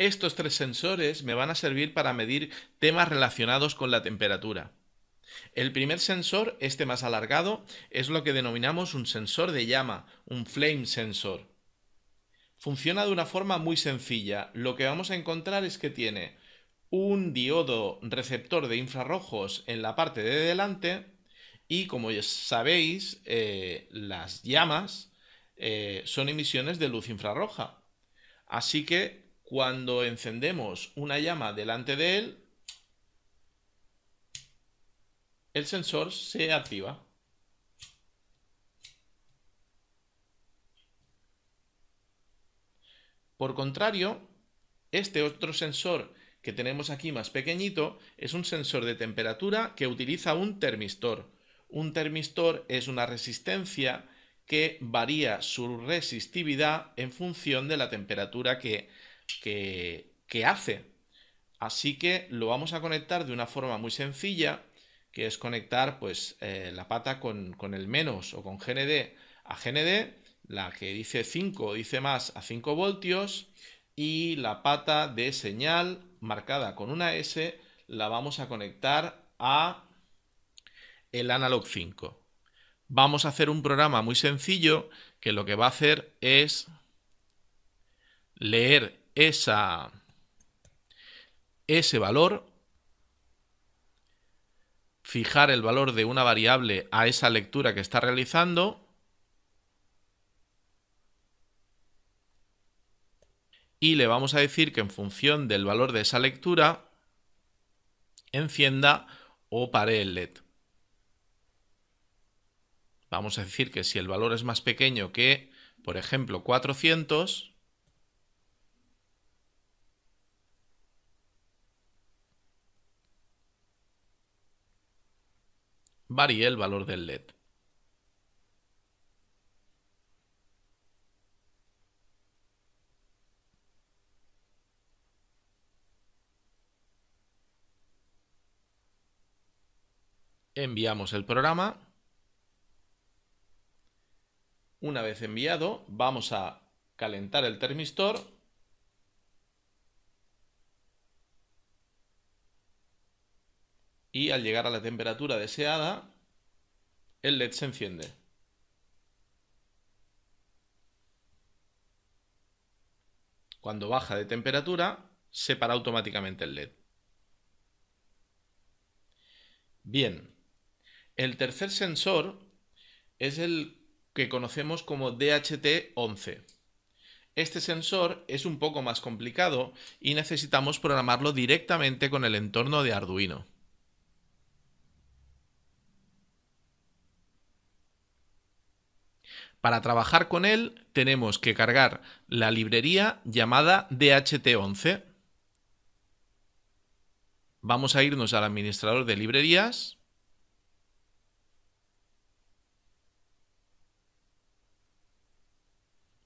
Estos tres sensores me van a servir para medir temas relacionados con la temperatura. El primer sensor, este más alargado, es lo que denominamos un sensor de llama, un flame sensor. Funciona de una forma muy sencilla. Lo que vamos a encontrar es que tiene un diodo receptor de infrarrojos en la parte de delante y como ya sabéis, eh, las llamas eh, son emisiones de luz infrarroja. Así que cuando encendemos una llama delante de él, el sensor se activa. Por contrario, este otro sensor que tenemos aquí más pequeñito es un sensor de temperatura que utiliza un termistor. Un termistor es una resistencia que varía su resistividad en función de la temperatura que que, hace. Así que lo vamos a conectar de una forma muy sencilla, que es conectar pues, eh, la pata con, con, el menos o con GND a GND, la que dice 5 dice más a 5 voltios, y la pata de señal marcada con una S la vamos a conectar a el analog 5. Vamos a hacer un programa muy sencillo que lo que va a hacer es leer esa, ese valor, fijar el valor de una variable a esa lectura que está realizando y le vamos a decir que en función del valor de esa lectura encienda o pare el LED. Vamos a decir que si el valor es más pequeño que, por ejemplo, 400, varíe el valor del LED. Enviamos el programa. Una vez enviado, vamos a calentar el termistor y al llegar a la temperatura deseada, el LED se enciende. Cuando baja de temperatura, se para automáticamente el LED. Bien, el tercer sensor es el que conocemos como DHT11. Este sensor es un poco más complicado y necesitamos programarlo directamente con el entorno de Arduino. Para trabajar con él tenemos que cargar la librería llamada DHT11. Vamos a irnos al administrador de librerías.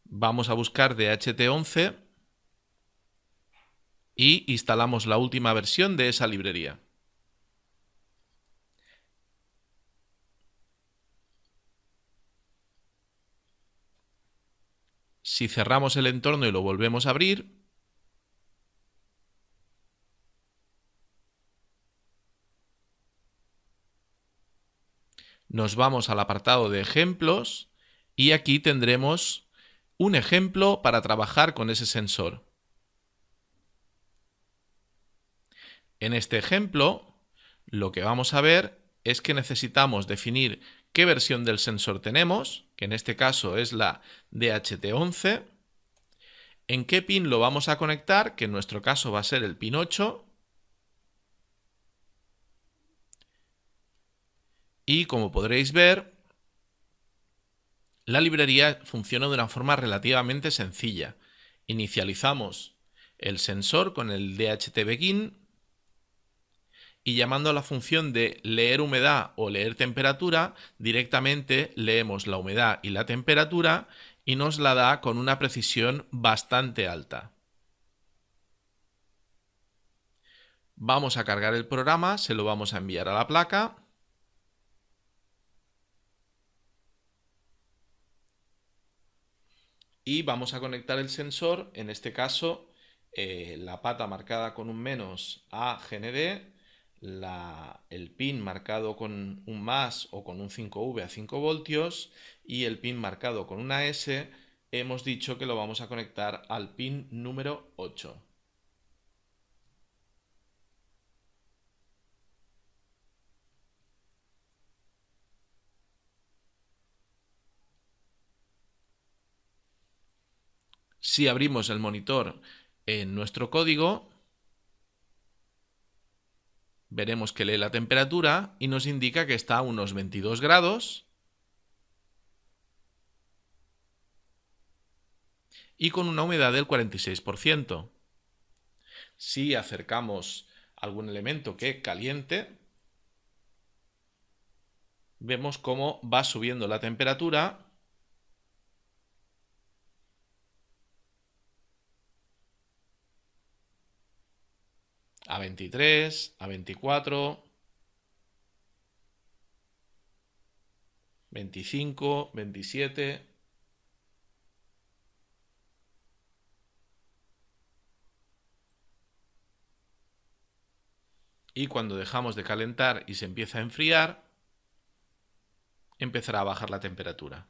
Vamos a buscar DHT11 y instalamos la última versión de esa librería. Si cerramos el entorno y lo volvemos a abrir, nos vamos al apartado de ejemplos y aquí tendremos un ejemplo para trabajar con ese sensor. En este ejemplo, lo que vamos a ver es que necesitamos definir qué versión del sensor tenemos, que en este caso es la DHT11, en qué pin lo vamos a conectar, que en nuestro caso va a ser el pin 8, y como podréis ver, la librería funciona de una forma relativamente sencilla. Inicializamos el sensor con el DHT begin y llamando a la función de leer humedad o leer temperatura, directamente leemos la humedad y la temperatura y nos la da con una precisión bastante alta. Vamos a cargar el programa, se lo vamos a enviar a la placa. Y vamos a conectar el sensor, en este caso eh, la pata marcada con un menos a GND la, el pin marcado con un más o con un 5V a 5 voltios y el pin marcado con una S, hemos dicho que lo vamos a conectar al pin número 8. Si abrimos el monitor en nuestro código, Veremos que lee la temperatura y nos indica que está a unos 22 grados y con una humedad del 46%. Si acercamos algún elemento que caliente, vemos cómo va subiendo la temperatura a 23, a 24, 25, 27. Y cuando dejamos de calentar y se empieza a enfriar, empezará a bajar la temperatura.